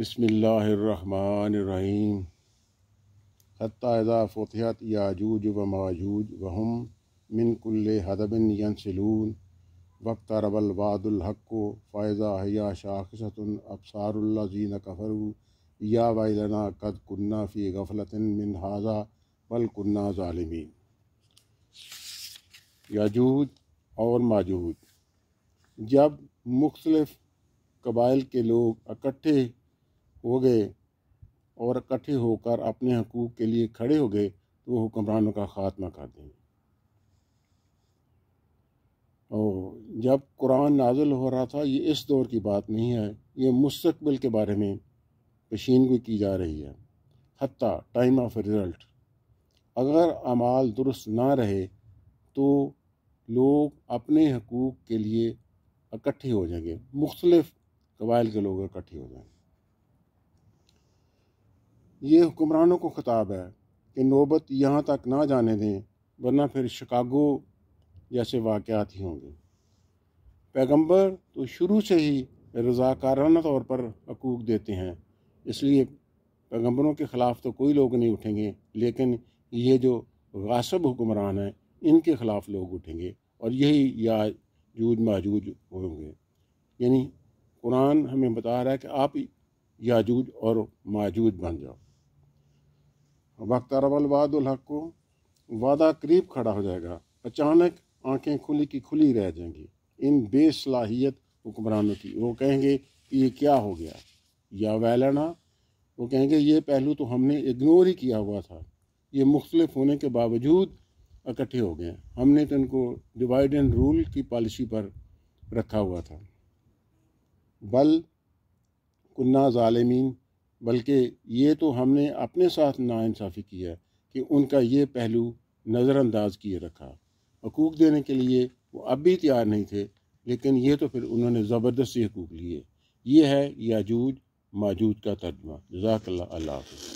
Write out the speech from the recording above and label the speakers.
Speaker 1: بسم اللہ الرحمن الرحیم اذا فتحت یاجوج و ماجوج وہم من کل حدب ینسلون وقت رب الواد الحق و فائضہ حیا شاخصۃ ابصار اللہ زین کفر یا ویلنا قد کنہ فی غفلت من حاضہ کنہ ظالمین یاجوج اور ماجوج جب مختلف قبائل کے لوگ اکٹھے ہو گئے اور اکٹھے ہو کر اپنے حقوق کے لیے کھڑے ہو گئے تو وہ حکمرانوں کا خاتمہ کر دیں گے اور جب قرآن نازل ہو رہا تھا یہ اس دور کی بات نہیں ہے یہ مستقبل کے بارے میں پیشینگوئی کی جا رہی ہے حتیٰ ٹائم آف ریزلٹ اگر اعمال درست نہ رہے تو لوگ اپنے حقوق کے لیے اکٹھے ہو جائیں گے مختلف قبائل کے لوگ اکٹھے ہو جائیں گے یہ حکمرانوں کو خطاب ہے کہ نوبت یہاں تک نہ جانے دیں ورنہ پھر شکاگو جیسے واقعات ہی ہوں گے پیغمبر تو شروع سے ہی رضاکارانہ طور پر حقوق دیتے ہیں اس لیے پیغمبروں کے خلاف تو کوئی لوگ نہیں اٹھیں گے لیکن یہ جو غاصب حکمران ہیں ان کے خلاف لوگ اٹھیں گے اور یہی یا جوج ماجوج ہوں گے یعنی قرآن ہمیں بتا رہا ہے کہ آپ یاجوج اور ماجوج بن جاؤ وقت عرب الواد کو وعدہ قریب کھڑا ہو جائے گا اچانک آنکھیں کھلی کی کھلی رہ جائیں گی ان بے صلاحیت حکمرانوں کی وہ کہیں گے کہ یہ کیا ہو گیا یا ویلنا وہ کہیں گے یہ پہلو تو ہم نے اگنور ہی کیا ہوا تھا یہ مختلف ہونے کے باوجود اکٹھے ہو گئے ہم نے تو ان کو ڈیوائڈ اینڈ رول کی پالیسی پر رکھا ہوا تھا بل کنہ ظالمین بلکہ یہ تو ہم نے اپنے ساتھ ناانصافی کیا کہ ان کا یہ پہلو نظر انداز کیے رکھا حقوق دینے کے لیے وہ اب بھی تیار نہیں تھے لیکن یہ تو پھر انہوں نے زبردستی حقوق لیے یہ ہے یاجوج ماجود کا ترجمہ جزاک اللہ اللہ حافظ